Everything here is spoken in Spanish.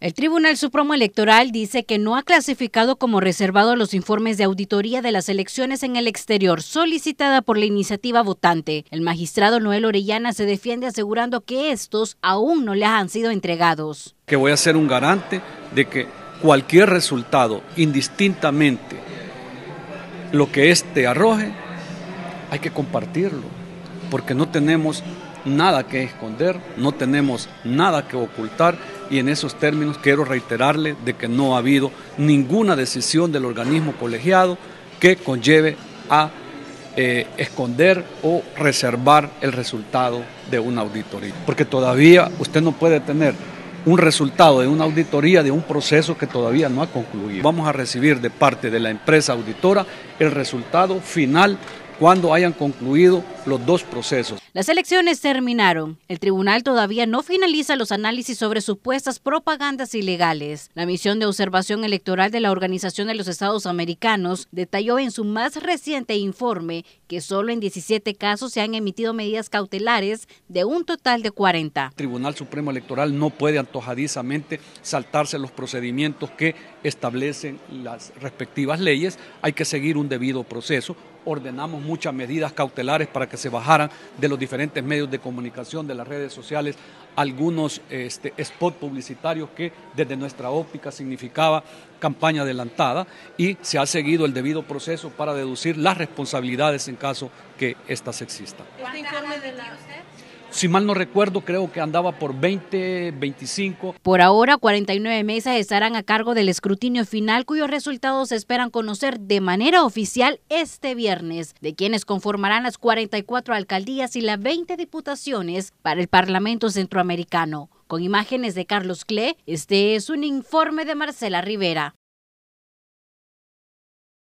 El Tribunal Supremo Electoral dice que no ha clasificado como reservado los informes de auditoría de las elecciones en el exterior solicitada por la iniciativa votante. El magistrado Noel Orellana se defiende asegurando que estos aún no les han sido entregados. Que voy a ser un garante de que cualquier resultado, indistintamente lo que éste arroje, hay que compartirlo, porque no tenemos nada que esconder, no tenemos nada que ocultar y en esos términos quiero reiterarle de que no ha habido ninguna decisión del organismo colegiado que conlleve a eh, esconder o reservar el resultado de una auditoría. Porque todavía usted no puede tener un resultado de una auditoría de un proceso que todavía no ha concluido. Vamos a recibir de parte de la empresa auditora el resultado final cuando hayan concluido los dos procesos. Las elecciones terminaron. El tribunal todavía no finaliza los análisis sobre supuestas propagandas ilegales. La misión de observación electoral de la Organización de los Estados Americanos detalló en su más reciente informe que solo en 17 casos se han emitido medidas cautelares de un total de 40. El Tribunal Supremo Electoral no puede antojadizamente saltarse los procedimientos que establecen las respectivas leyes. Hay que seguir un debido proceso, ordenamos muchas medidas cautelares para que se bajaran de los diferentes medios de comunicación, de las redes sociales, algunos este, spots publicitarios que desde nuestra óptica significaba campaña adelantada y se ha seguido el debido proceso para deducir las responsabilidades en caso que estas existan. ¿Este si mal no recuerdo, creo que andaba por 20, 25. Por ahora, 49 mesas estarán a cargo del escrutinio final, cuyos resultados se esperan conocer de manera oficial este viernes, de quienes conformarán las 44 alcaldías y las 20 diputaciones para el Parlamento Centroamericano. Con imágenes de Carlos Cle, este es un informe de Marcela Rivera.